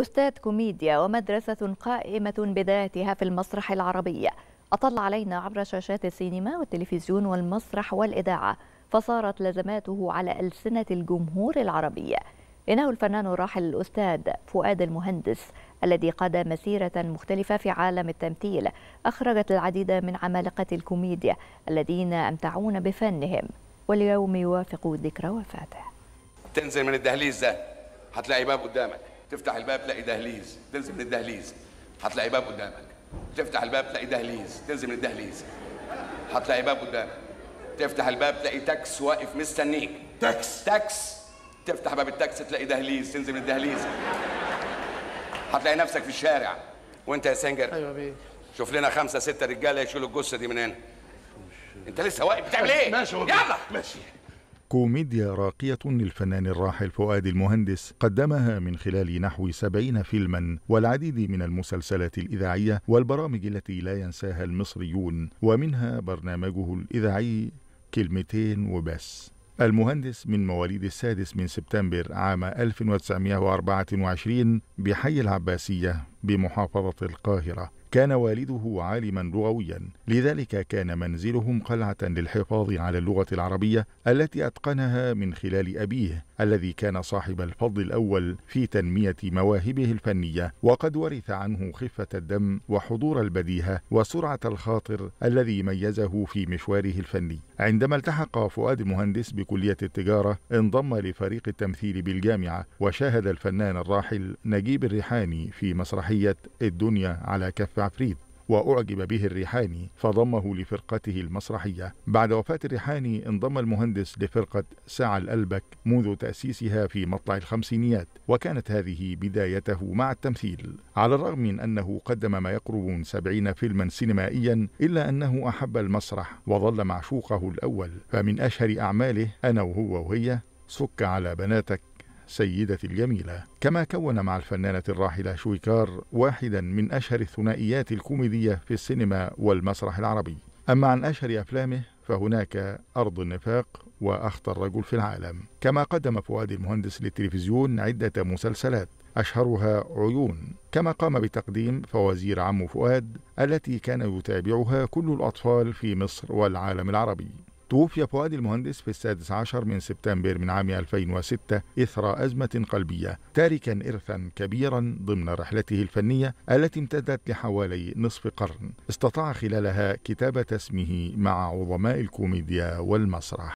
أستاذ كوميديا ومدرسة قائمة بذاتها في المسرح العربي أطل علينا عبر شاشات السينما والتلفزيون والمسرح والإذاعة فصارت لزماته على ألسنة الجمهور العربي إنه الفنان الراحل الأستاذ فؤاد المهندس الذي قاد مسيرة مختلفة في عالم التمثيل أخرجت العديد من عمالقة الكوميديا الذين أمتعون بفنهم واليوم يوافق ذكرى وفاته تنزل من الدهليز ده هتلاقي باب قدامك تفتح الباب تلاقي دهليز تنزل من الدهليز هتلاقي باب قدامك تفتح الباب تلاقي دهليز تنزل من الدهليز هتلاقي باب قدامك تفتح الباب تلاقي تاكس واقف مستنيك تاكس تاكس تفتح باب التاكس تلاقي دهليز تنزل من الدهليز هتلاقي نفسك في الشارع وانت يا سنجر ايوه بيه شوف لنا خمسه سته رجاله يشيلوا الجثه دي من هنا انت لسه واقف بتعمل ايه ماشي يلا ماشي كوميديا راقية للفنان الراحل فؤاد المهندس قدمها من خلال نحو سبعين فيلما والعديد من المسلسلات الإذاعية والبرامج التي لا ينساها المصريون ومنها برنامجه الإذاعي كلمتين وبس المهندس من مواليد السادس من سبتمبر عام 1924 بحي العباسية بمحافظة القاهرة كان والده عالما لغويا لذلك كان منزلهم قلعة للحفاظ على اللغة العربية التي أتقنها من خلال أبيه الذي كان صاحب الفضل الأول في تنمية مواهبه الفنية وقد ورث عنه خفة الدم وحضور البديهة وسرعة الخاطر الذي ميزه في مشواره الفني عندما التحق فؤاد المهندس بكلية التجارة انضم لفريق التمثيل بالجامعة وشاهد الفنان الراحل نجيب الريحاني في مسرحية الدنيا على كف عفريت وأعجب به الريحاني فضمه لفرقته المسرحية بعد وفاة الريحاني انضم المهندس لفرقة ساعة الألبك منذ تأسيسها في مطلع الخمسينيات وكانت هذه بدايته مع التمثيل على الرغم من أنه قدم ما يقرب من سبعين فيلما سينمائيا إلا أنه أحب المسرح وظل معشوقه الأول فمن أشهر أعماله أنا وهو وهي سك على بناتك سيدتي الجميلة كما كون مع الفنانة الراحلة شويكار واحدا من أشهر الثنائيات الكوميدية في السينما والمسرح العربي أما عن أشهر أفلامه فهناك أرض النفاق وأخطر رجل في العالم كما قدم فؤاد المهندس للتلفزيون عدة مسلسلات أشهرها عيون كما قام بتقديم فوازير عم فؤاد التي كان يتابعها كل الأطفال في مصر والعالم العربي توفي فؤاد المهندس في السادس عشر من سبتمبر من عام 2006 إثر أزمة قلبية تاركا إرثا كبيرا ضمن رحلته الفنية التي امتدت لحوالي نصف قرن استطاع خلالها كتابة اسمه مع عظماء الكوميديا والمسرح